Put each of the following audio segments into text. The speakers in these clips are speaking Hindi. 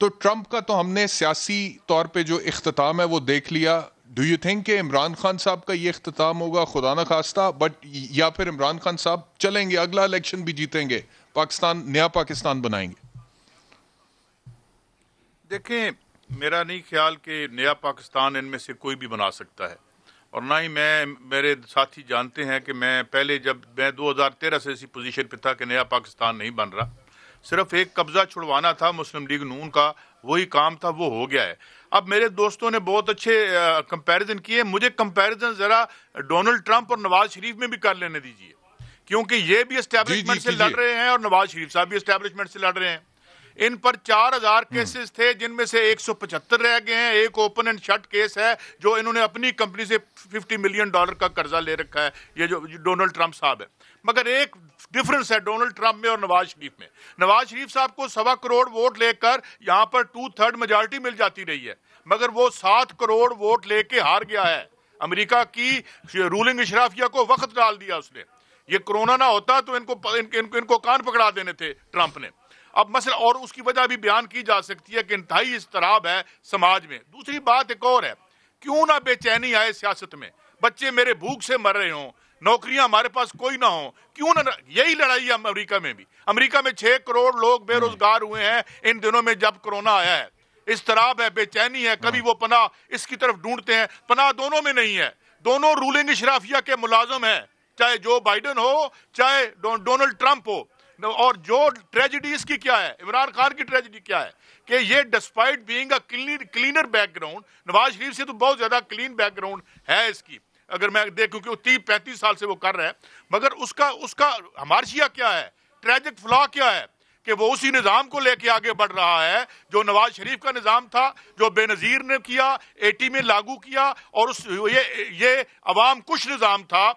तो ट्रंप का तो हमने सियासी तौर पे जो अख्ताम है वो देख लिया डू यू थिंक के इमरान खान साहब का ये अख्ताम होगा खुदा न खास्ता बट या फिर इमरान खान साहब चलेंगे अगला इलेक्शन भी जीतेंगे पाकिस्तान नया पाकिस्तान बनाएंगे देखें मेरा नहीं ख्याल कि नया पाकिस्तान इनमें से कोई भी बना सकता है और ना ही मैं मेरे साथी जानते हैं कि मैं पहले जब मैं 2013 से इसी पोजीशन पे था कि नया पाकिस्तान नहीं बन रहा सिर्फ एक कब्जा छुड़वाना था मुस्लिम लीग नून का वही काम था वो हो गया है अब मेरे दोस्तों ने बहुत अच्छे कंपैरिजन किए मुझे कंपैरिजन जरा डोनाल्ड ट्रंप और नवाज शरीफ में भी कर लेने दीजिए क्योंकि ये भी एस्टेब्लिशमेंट से लड़ रहे हैं और नवाज शरीफ साहब भी एस्टेब्लिशमेंट से लड़ रहे हैं इन पर 4000 केसेस हम्म। थे जिनमें से 175 रह गए हैं एक ओपन एंड शट केस है जो इन्होंने अपनी कंपनी से 50 मिलियन डॉलर का कर्जा ले रखा है ये जो डोनाल्ड ट्रंप साहब है मगर एक डिफरेंस है डोनाल्ड ट्रंप में और नवाज शरीफ में नवाज शरीफ साहब को सवा करोड़ वोट लेकर यहाँ पर टू थर्ड मेजोरिटी मिल जाती रही है मगर वो सात करोड़ वोट लेके हार गया है अमेरिका की रूलिंग इशराफिया को वक्त डाल दिया उसने ये कोरोना ना होता तो इनको इनको इनको, इनको कान पकड़ा देने थे ट्रंप ने अब मसल और उसकी वजह भी बयान की जा सकती है कि इंतहाई इसतराब है समाज में दूसरी बात एक और है क्यों ना बेचैनी आए सियासत में बच्चे मेरे भूख से मर रहे हों नौकरियां हमारे पास कोई ना हो क्यों ना यही लड़ाई है अमेरिका में भी अमेरिका में छह करोड़ लोग बेरोजगार हुए हैं इन दिनों में जब कोरोना आया है इस तराब है बेचैनी है कभी हाँ। वो पना इसकी तरफ ढूंढते हैं पना दोनों में नहीं है दोनों रूलिंग शराफिया के मुलाजम है चाहे जो बाइडन हो चाहे डोनाल्ड ट्रंप हो और जो ट्रेजिडी इसकी क्या है इमरान खान की ट्रेजिडी क्या है कि ये despite being a cleaner background Nawaz Sharif से तो बहुत ज़्यादा क्लीन बैकग्राउंड है इसकी अगर मैं देखूँ क्योंकि तीस पैंतीस साल से वो कर रहे हैं मगर उसका उसका हमारशिया क्या है ट्रेजिक फ्लॉ क्या है कि वो उसी निज़ाम को लेके आगे बढ़ रहा है जो नवाज शरीफ का निज़ाम था जो बेनज़ीर ने किया एटी में लागू किया और उस ये ये अवाम कुछ निज़ाम था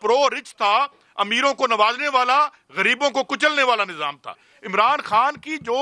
प्रो रिच था अमीरों को नवाजने वाला गरीबों को कुचलने वाला निज़ाम था इमरान खान की जो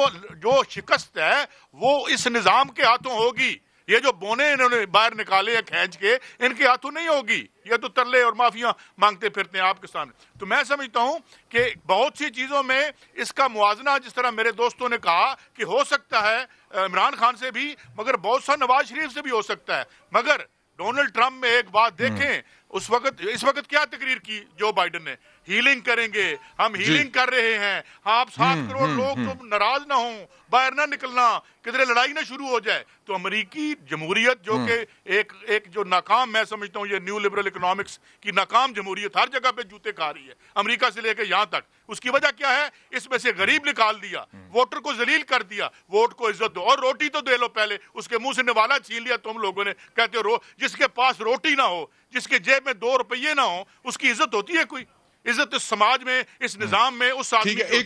जो शिकस्त है वो इस निज़ाम के हाथों होगी ये जो बोने इन्होंने बाहर निकाले या खींच के इनके हाथों नहीं होगी ये तो तरले और माफिया मांगते फिरते हैं आपके सामने तो मैं समझता हूं कि बहुत सी चीज़ों में इसका मुआजना जिस तरह मेरे दोस्तों ने कहा कि हो सकता है इमरान खान से भी मगर बहुत सा नवाज शरीफ से भी हो सकता है मगर डोनाल्ड ट्रंप में एक बात हम्म। देखें उस वक्त इस वक्त क्या तकरीर की जो बाइडन ने हीलिंग करेंगे हम हीलिंग कर रहे हैं हाँ आप सात हम्म, करोड़ हम्म, लोग तो नाराज ना हो बाहर ना निकलना किधरे लड़ाई ना शुरू हो जाए तो अमरीकी जमहूरियत जो कि एक एक जो नाकाम मैं समझता हूँ ये न्यू लिबरल इकोनॉमिक्स की नाकाम जमहूरियत हर जगह पे जूते खा रही है अमरीका से लेकर यहाँ तक उसकी वजह क्या है इसमें से गरीब निकाल दिया वोटर को जलील कर दिया वोट को इज्जत दो और रोटी तो दे लो पहले उसके मुंह से निवाला छीन लिया तुम लोगों ने कहते हो रो जिसके पास रोटी ना हो जिसके जेब में दो रुपये ना हो उसकी इज्जत होती है कोई इज्जत इस समाज में इस निजाम में उस आदमी